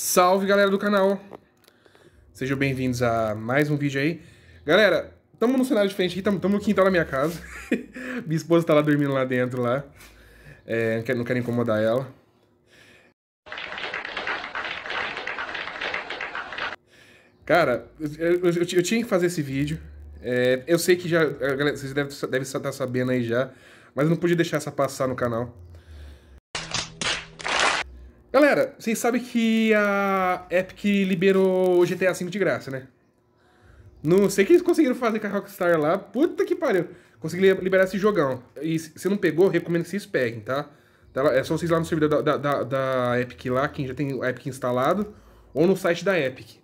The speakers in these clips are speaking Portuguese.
Salve galera do canal! Sejam bem-vindos a mais um vídeo aí. Galera, estamos num cenário diferente aqui, estamos no quintal da minha casa. minha esposa está lá dormindo lá dentro, lá. É, não quero incomodar ela. Cara, eu, eu, eu, eu tinha que fazer esse vídeo. É, eu sei que já, galera, vocês devem, devem estar sabendo aí já, mas eu não podia deixar essa passar no canal. Galera, vocês sabem que a Epic liberou o GTA V de graça, né? Não sei o que eles conseguiram fazer com a Rockstar lá. Puta que pariu. Conseguiram liberar esse jogão. E se não pegou, recomendo que vocês peguem, tá? tá é só vocês lá no servidor da, da, da Epic lá, quem já tem a Epic instalado, ou no site da Epic.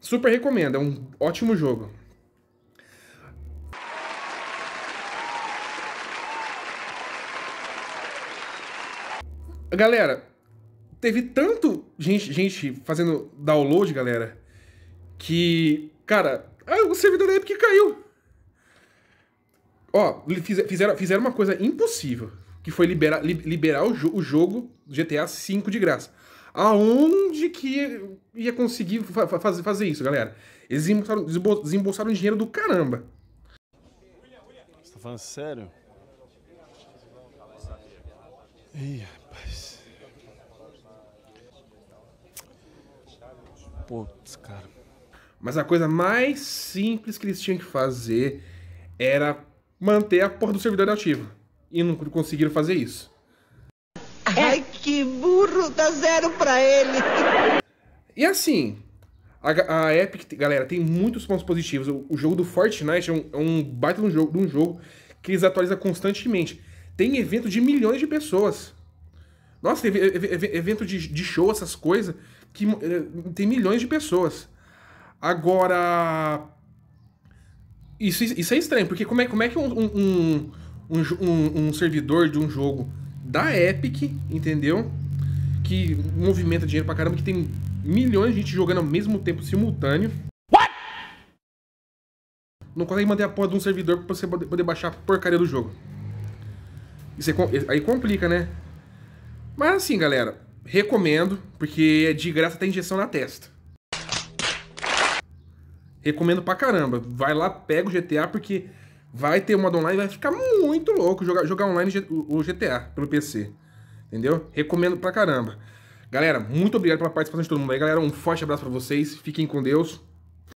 Super recomendo, é um ótimo jogo. Galera, teve tanto gente, gente fazendo download, galera, que, cara, ah, o servidor da Epic caiu. Ó, fizeram, fizeram uma coisa impossível, que foi liberar, liberar o, jo o jogo GTA V de graça. Aonde que ia conseguir fa fazer isso, galera? Eles desembolsaram, desembolsaram dinheiro do caramba. Você tá falando sério? Ih, putz, cara. Mas a coisa mais simples que eles tinham que fazer era manter a porra do servidor ativo. E não conseguiram fazer isso. Ai, que burro! Dá zero pra ele! E assim, a, a Epic, galera, tem muitos pontos positivos. O, o jogo do Fortnite é um, é um baita de um jogo, de um jogo que eles atualizam constantemente. Tem evento de milhões de pessoas. Nossa, tem evento de, de show, essas coisas, que eh, tem milhões de pessoas. Agora. Isso, isso é estranho, porque como é, como é que um, um, um, um, um servidor de um jogo da Epic, entendeu? Que movimenta dinheiro pra caramba, que tem milhões de gente jogando ao mesmo tempo simultâneo. What? Não consegue mandar a porra de um servidor pra você poder baixar a porcaria do jogo. Isso é aí complica, né? Mas assim, galera, recomendo, porque é de graça até injeção na testa. Recomendo pra caramba. Vai lá, pega o GTA, porque vai ter modo online, vai ficar muito louco jogar, jogar online o GTA pelo PC. Entendeu? Recomendo pra caramba. Galera, muito obrigado pela participação de todo mundo aí, galera. Um forte abraço para vocês. Fiquem com Deus.